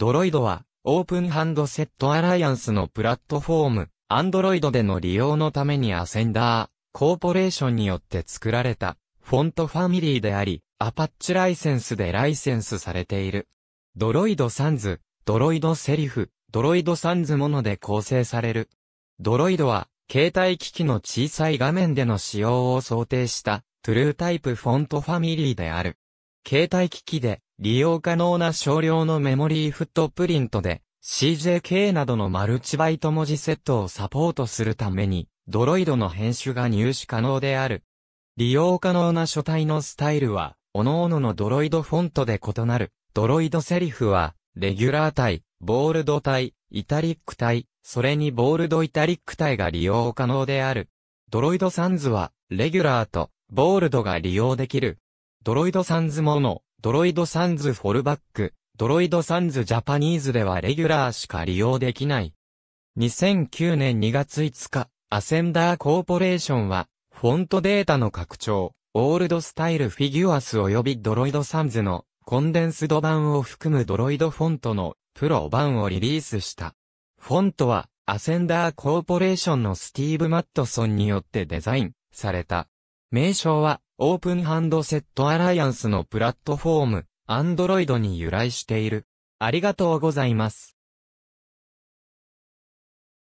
ドロイドは、オープンハンドセットアライアンスのプラットフォーム、アンドロイドでの利用のためにアセンダー、コーポレーションによって作られた、フォントファミリーであり、アパッチライセンスでライセンスされている。ドロイドサンズ、ドロイドセリフ、ドロイドサンズもので構成される。ドロイドは、携帯機器の小さい画面での使用を想定した、トゥルータイプフォントファミリーである。携帯機器で利用可能な少量のメモリーフットプリントで CJK などのマルチバイト文字セットをサポートするために、ドロイドの編集が入手可能である。利用可能な書体のスタイルは、各々のドロイドフォントで異なる。ドロイドセリフは、レギュラー体、ボールド体、イタリック体、それにボールドイタリック体が利用可能である。ドロイドサンズは、レギュラーと、ボールドが利用できる。ドロイドサンズもの、ドロイドサンズフォルバック、ドロイドサンズジャパニーズではレギュラーしか利用できない。2009年2月5日、アセンダーコーポレーションは、フォントデータの拡張、オールドスタイルフィギュアス及びドロイドサンズのコンデンスド版を含むドロイドフォントのプロ版をリリースした。フォントはアセンダーコーポレーションのスティーブ・マットソンによってデザインされた。名称は、オープンハンドセットアライアンスのプラットフォーム、アンドロイドに由来している。ありがとうございます。